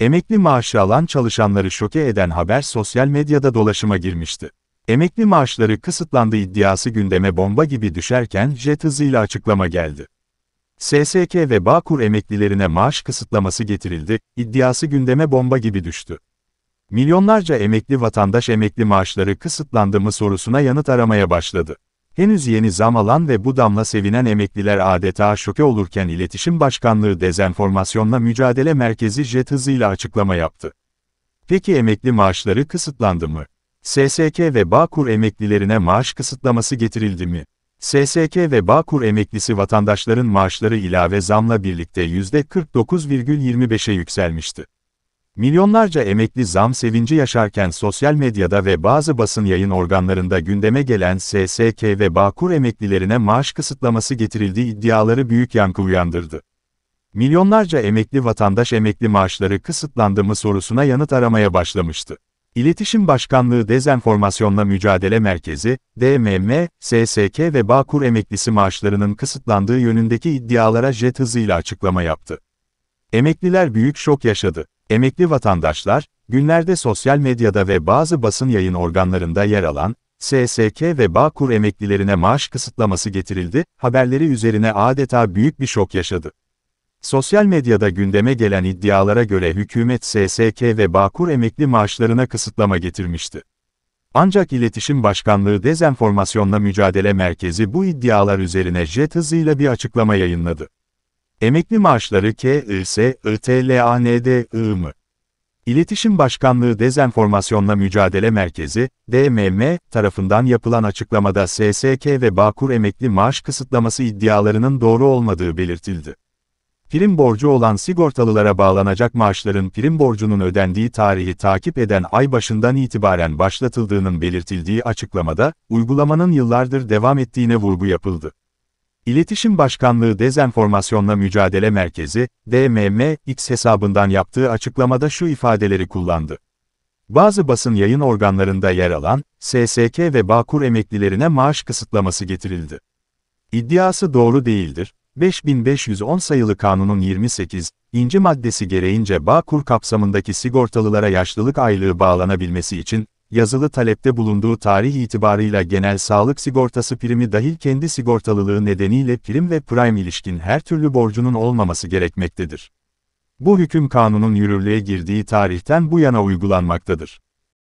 Emekli maaşı alan çalışanları şoke eden haber sosyal medyada dolaşıma girmişti. Emekli maaşları kısıtlandı iddiası gündeme bomba gibi düşerken jet hızıyla açıklama geldi. SSK ve Bağkur emeklilerine maaş kısıtlaması getirildi, iddiası gündeme bomba gibi düştü. Milyonlarca emekli vatandaş emekli maaşları kısıtlandı mı sorusuna yanıt aramaya başladı. Henüz yeni zam alan ve bu damla sevinen emekliler adeta şoke olurken İletişim Başkanlığı Dezenformasyonla Mücadele Merkezi jet hızıyla açıklama yaptı. Peki emekli maaşları kısıtlandı mı? SSK ve Bağkur emeklilerine maaş kısıtlaması getirildi mi? SSK ve Bağkur emeklisi vatandaşların maaşları ilave zamla birlikte %49,25'e yükselmişti. Milyonlarca emekli zam sevinci yaşarken sosyal medyada ve bazı basın yayın organlarında gündeme gelen SSK ve Bağkur emeklilerine maaş kısıtlaması getirildiği iddiaları büyük yankı uyandırdı. Milyonlarca emekli vatandaş emekli maaşları kısıtlandı mı sorusuna yanıt aramaya başlamıştı. İletişim Başkanlığı Dezenformasyonla Mücadele Merkezi, DMM, SSK ve Bağkur emeklisi maaşlarının kısıtlandığı yönündeki iddialara jet hızıyla açıklama yaptı. Emekliler büyük şok yaşadı. Emekli vatandaşlar, günlerde sosyal medyada ve bazı basın yayın organlarında yer alan, SSK ve Bağkur emeklilerine maaş kısıtlaması getirildi, haberleri üzerine adeta büyük bir şok yaşadı. Sosyal medyada gündeme gelen iddialara göre hükümet SSK ve Bağkur emekli maaşlarına kısıtlama getirmişti. Ancak İletişim Başkanlığı Dezenformasyonla Mücadele Merkezi bu iddialar üzerine jet hızıyla bir açıklama yayınladı. Emekli maaşları KIS, ITLAND, IMI. İletişim Başkanlığı Dezenformasyonla Mücadele Merkezi, DMM, tarafından yapılan açıklamada SSK ve Bağkur emekli maaş kısıtlaması iddialarının doğru olmadığı belirtildi. Prim borcu olan sigortalılara bağlanacak maaşların prim borcunun ödendiği tarihi takip eden ay başından itibaren başlatıldığının belirtildiği açıklamada, uygulamanın yıllardır devam ettiğine vurgu yapıldı. İletişim Başkanlığı Dezenformasyonla Mücadele Merkezi, DMM, X hesabından yaptığı açıklamada şu ifadeleri kullandı. Bazı basın yayın organlarında yer alan, SSK ve Bağkur emeklilerine maaş kısıtlaması getirildi. İddiası doğru değildir. 5510 sayılı kanunun 28, inci maddesi gereğince Bağkur kapsamındaki sigortalılara yaşlılık aylığı bağlanabilmesi için, yazılı talepte bulunduğu tarih itibarıyla genel sağlık sigortası primi dahil kendi sigortalılığı nedeniyle prim ve prime ilişkin her türlü borcunun olmaması gerekmektedir. Bu hüküm kanunun yürürlüğe girdiği tarihten bu yana uygulanmaktadır.